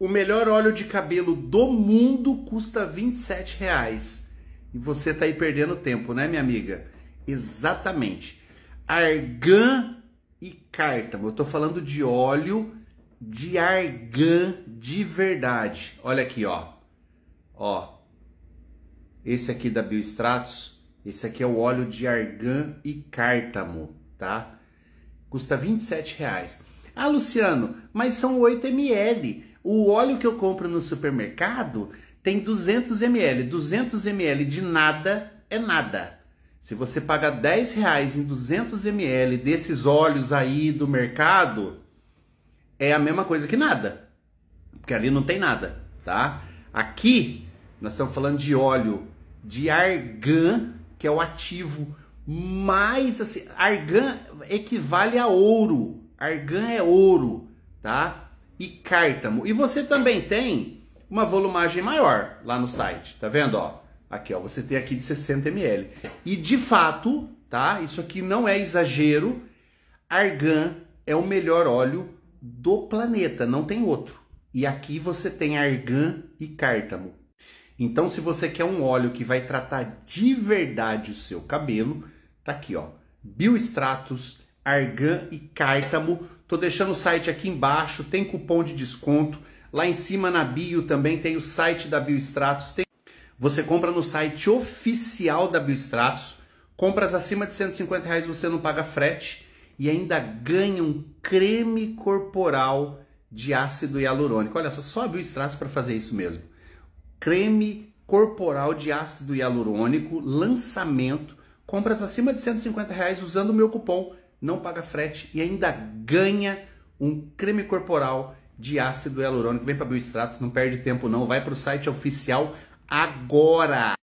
O melhor óleo de cabelo do mundo custa 27 reais. E você tá aí perdendo tempo, né, minha amiga? Exatamente. Argan e cártamo. Eu tô falando de óleo de argan de verdade. Olha aqui, ó. Ó. Esse aqui da Biostratos, esse aqui é o óleo de argan e cártamo, tá? Custa 27 reais. Ah, Luciano, mas são 8 ml. O óleo que eu compro no supermercado tem 200 ml. 200 ml de nada é nada. Se você pagar 10 reais em 200 ml desses óleos aí do mercado, é a mesma coisa que nada. Porque ali não tem nada, tá? Aqui nós estamos falando de óleo de argan, que é o ativo mais assim, argan equivale a ouro. Argan é ouro, tá? e cártamo. E você também tem uma volumagem maior lá no site, tá vendo, ó? Aqui, ó, você tem aqui de 60 ml. E de fato, tá? Isso aqui não é exagero. Argan é o melhor óleo do planeta, não tem outro. E aqui você tem argan e cártamo. Então, se você quer um óleo que vai tratar de verdade o seu cabelo, tá aqui, ó. Bioextratos argan e cártamo. Tô deixando o site aqui embaixo, tem cupom de desconto. Lá em cima na bio também tem o site da Biostratos. Tem... Você compra no site oficial da Biostratos. Compras acima de 150 reais você não paga frete e ainda ganha um creme corporal de ácido hialurônico. Olha só, só a Biostratos para fazer isso mesmo. Creme corporal de ácido hialurônico, lançamento, compras acima de 150 reais usando o meu cupom não paga frete e ainda ganha um creme corporal de ácido hialurônico. Vem para Bioestratos, não perde tempo não, vai para o site oficial agora!